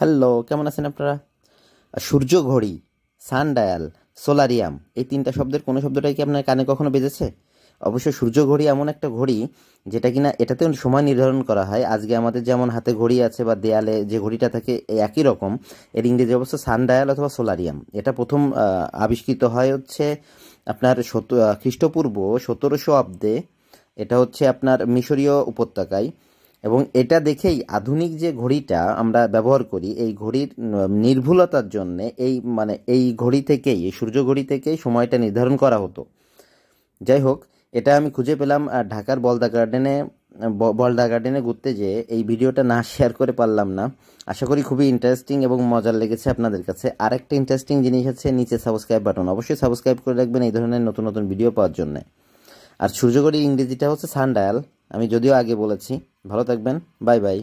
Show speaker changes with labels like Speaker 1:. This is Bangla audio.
Speaker 1: হ্যালো কেমন আছেন আপনারা সূর্য ঘড়ি সান ডায়াল সোলারিয়াম এই তিনটা শব্দের কোনো শব্দটাই কি আপনার কানে কখনো বেজেছে অবশ্য সূর্য ঘড়ি এমন একটা ঘড়ি যেটা কিনা এটাতে সময় নির্ধারণ করা হয় আজকে আমাদের যেমন হাতে ঘড়ি আছে বা দেয়ালে যে ঘড়িটা থাকে একই রকম এর ইংরেজি অবস্থা সান ডায়াল অথবা সোলারিয়াম এটা প্রথম আবিষ্কৃত হয় হচ্ছে আপনার খ্রিস্টপূর্ব সতেরোশো অব্দে এটা হচ্ছে আপনার মিশরীয় উপত্যকায় এবং এটা দেখেই আধুনিক যে ঘড়িটা আমরা ব্যবহার করি এই ঘড়ির নির্ভুলতার জন্যে এই মানে এই ঘড়ি থেকেই এই সূর্য ঘড়ি থেকেই সময়টা নির্ধারণ করা হতো যাই হোক এটা আমি খুঁজে পেলাম ঢাকার বলদা গার্ডেনে বলদা গার্ডেনে ঘুরতে যেয়ে এই ভিডিওটা না শেয়ার করে পারলাম না আশা করি খুবই ইন্টারেস্টিং এবং মজার লেগেছে আপনাদের কাছে আর একটা ইন্টারেস্টিং জিনিস আছে নিচে সাবস্ক্রাইব বাটন অবশ্যই সাবস্ক্রাইব করে রাখবেন এই ধরনের নতুন নতুন ভিডিও পাওয়ার জন্য আর সূর্যগড়ি ইংরেজিটা হচ্ছে সানডায়াল আমি যদিও আগে বলেছি ভালো থাকবেন বাই বাই